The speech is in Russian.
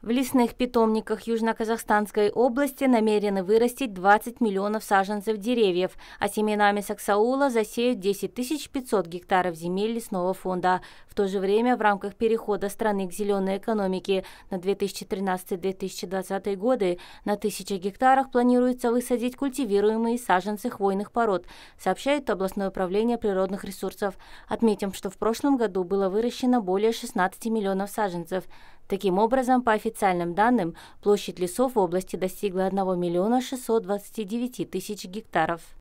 В лесных питомниках Южно-Казахстанской области намерены вырастить 20 миллионов саженцев деревьев, а семенами саксаула засеют 10 500 гектаров земель лесного фонда. В то же время в рамках перехода страны к зеленой экономике на 2013-2020 годы на 1000 гектарах планируется высадить культивируемые саженцы хвойных пород, сообщает областное управление природных ресурсов. Отметим, что в прошлом году было выращено более 16 миллионов саженцев. Таким образом, по официальным данным, площадь лесов в области достигла 1 миллиона 629 тысяч гектаров.